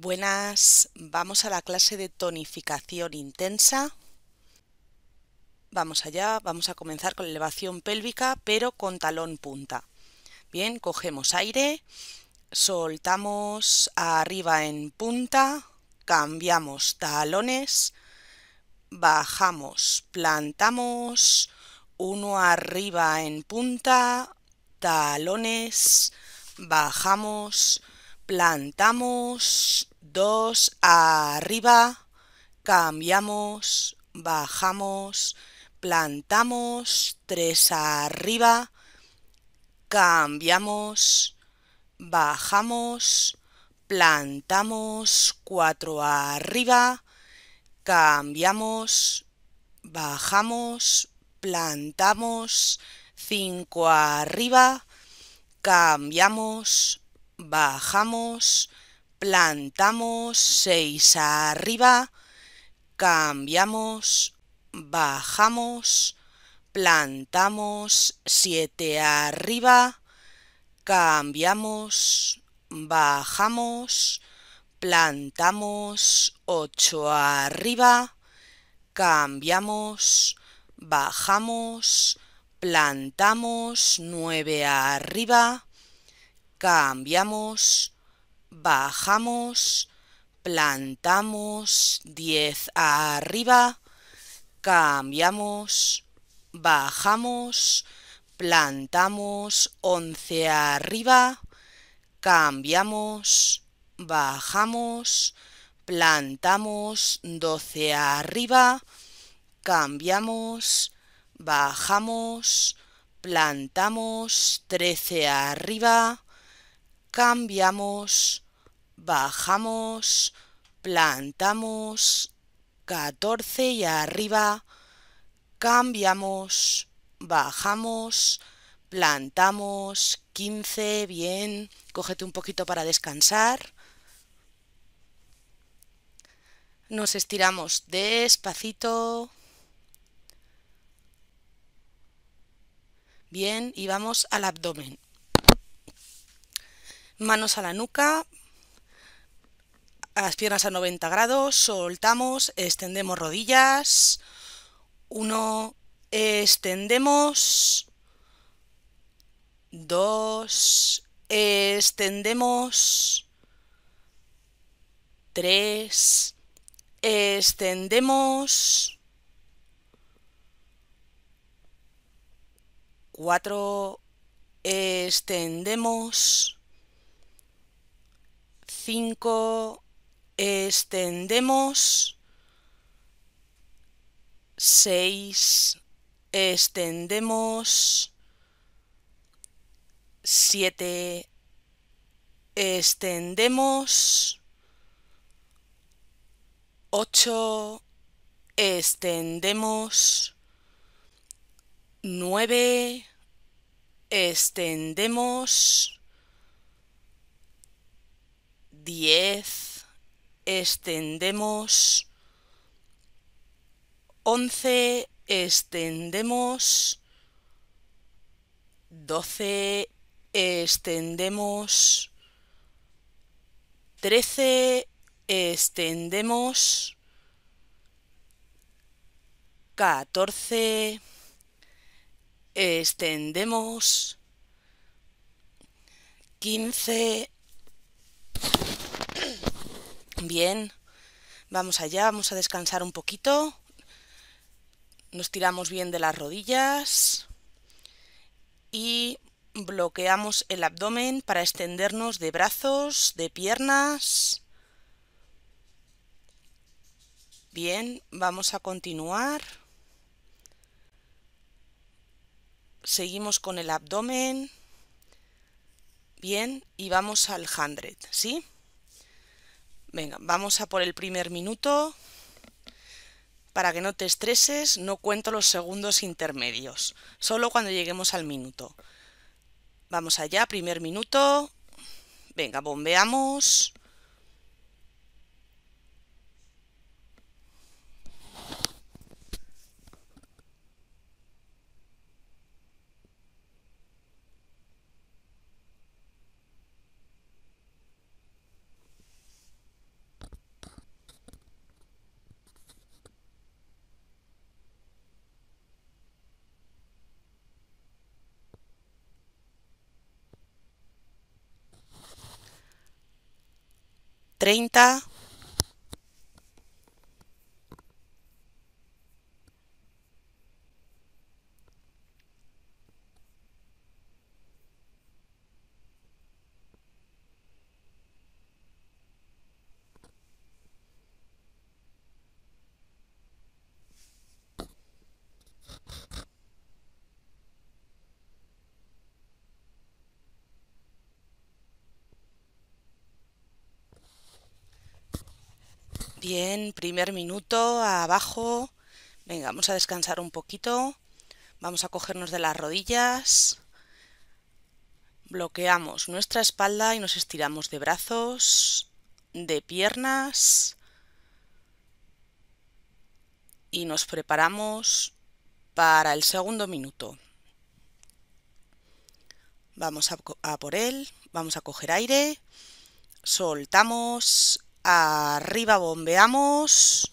Buenas, vamos a la clase de tonificación intensa. Vamos allá, vamos a comenzar con elevación pélvica, pero con talón punta. Bien, cogemos aire, soltamos arriba en punta, cambiamos talones, bajamos, plantamos, uno arriba en punta, talones, bajamos, plantamos, 2, arriba, cambiamos, bajamos, plantamos, tres arriba, cambiamos, bajamos, plantamos, cuatro arriba, cambiamos, bajamos, plantamos, cinco arriba, cambiamos, bajamos, plantamos seis arriba, cambiamos, bajamos, plantamos siete arriba, cambiamos, bajamos, plantamos ocho arriba, cambiamos, bajamos, plantamos nueve arriba, cambiamos, bajamos, plantamos, 10 arriba, cambiamos, bajamos, plantamos, 11 arriba, cambiamos, bajamos, plantamos, 12 arriba, cambiamos, bajamos, plantamos, 13 arriba, cambiamos, bajamos, plantamos, 14 y arriba, cambiamos, bajamos, plantamos, 15, bien, cógete un poquito para descansar. Nos estiramos despacito. Bien, y vamos al abdomen manos a la nuca, las piernas a 90 grados, soltamos, extendemos rodillas, uno, extendemos, dos, extendemos, tres, extendemos, cuatro, extendemos, 5, extendemos 6, extendemos 7, extendemos 8, extendemos 9, extendemos 10, extendemos 11, extendemos 12, extendemos 13, extendemos 14, extendemos 15, Bien, vamos allá, vamos a descansar un poquito. Nos tiramos bien de las rodillas y bloqueamos el abdomen para extendernos de brazos, de piernas. Bien, vamos a continuar. Seguimos con el abdomen. Bien, y vamos al 100, ¿sí? Venga, vamos a por el primer minuto. Para que no te estreses, no cuento los segundos intermedios, solo cuando lleguemos al minuto. Vamos allá, primer minuto. Venga, bombeamos. 30 Bien, primer minuto, abajo. Venga, vamos a descansar un poquito. Vamos a cogernos de las rodillas. Bloqueamos nuestra espalda y nos estiramos de brazos, de piernas. Y nos preparamos para el segundo minuto. Vamos a, a por él, vamos a coger aire, soltamos Arriba bombeamos.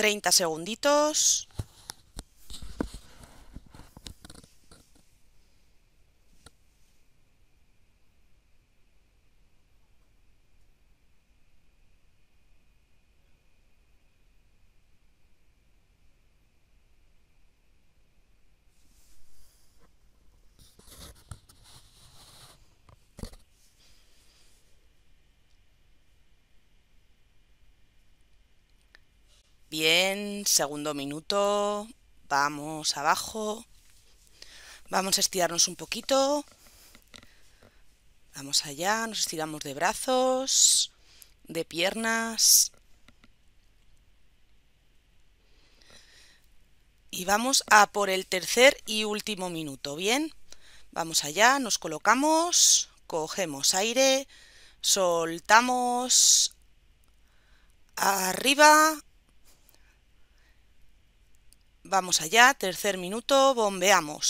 30 segunditos. Bien, segundo minuto, vamos abajo, vamos a estirarnos un poquito, vamos allá, nos estiramos de brazos, de piernas y vamos a por el tercer y último minuto, ¿bien? Vamos allá, nos colocamos, cogemos aire, soltamos arriba, Vamos allá, tercer minuto, bombeamos.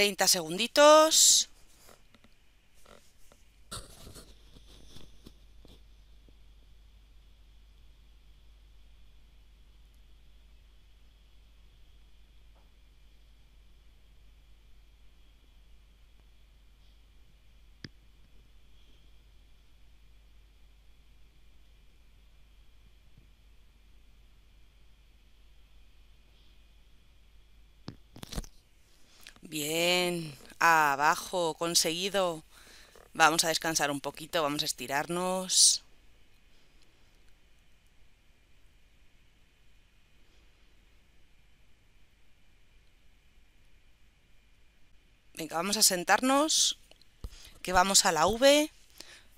30 segunditos. Bien, abajo, conseguido. Vamos a descansar un poquito, vamos a estirarnos. Venga, vamos a sentarnos, que vamos a la V,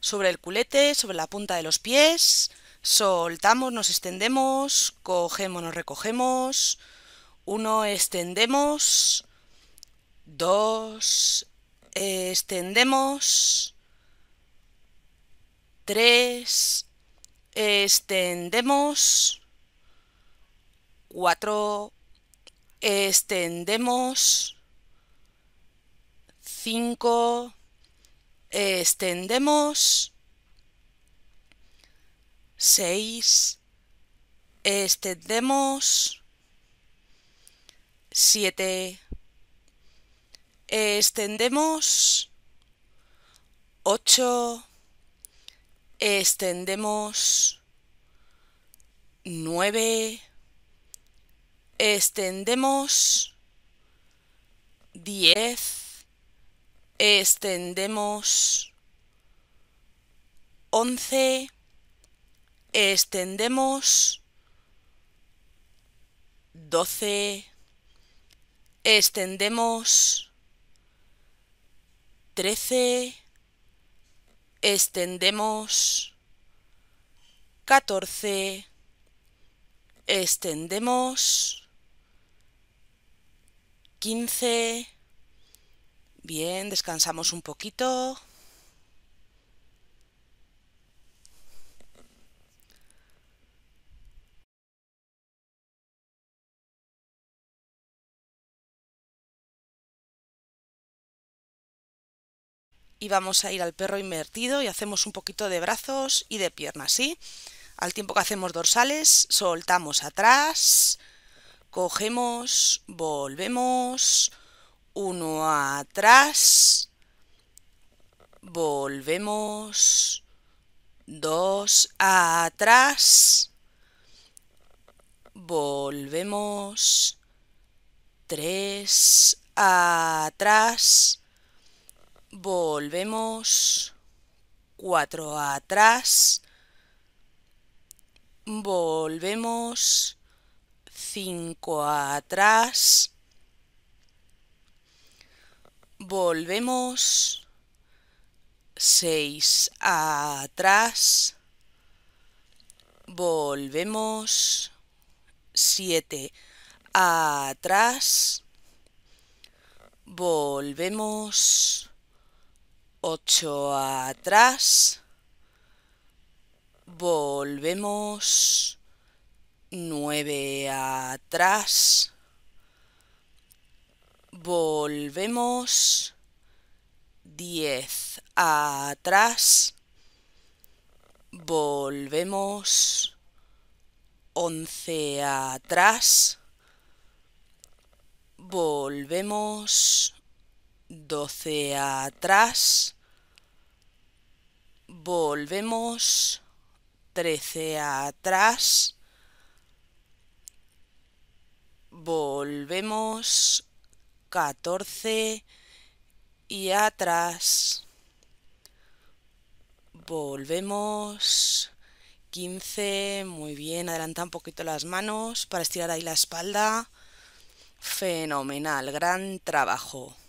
sobre el culete, sobre la punta de los pies, soltamos, nos extendemos, cogemos, nos recogemos, uno, extendemos, 2, eh, extendemos, 3, extendemos, 4, extendemos, 5, extendemos, 6, extendemos, 7, extendemos 8, extendemos 9, extendemos 10, extendemos 11, extendemos 12, extendemos 13, extendemos 14, extendemos 15, bien, descansamos un poquito. y vamos a ir al perro invertido y hacemos un poquito de brazos y de piernas, ¿sí? Al tiempo que hacemos dorsales, soltamos atrás, cogemos, volvemos, uno atrás, volvemos, dos atrás, volvemos, tres atrás, volvemos cuatro atrás, volvemos cinco atrás, volvemos seis atrás, volvemos siete atrás, volvemos 8 atrás, volvemos 9 atrás, volvemos 10 atrás, volvemos 11 atrás, volvemos 12 atrás, volvemos 13 atrás, volvemos 14 y atrás, volvemos 15, muy bien, adelanta un poquito las manos para estirar ahí la espalda. Fenomenal, gran trabajo.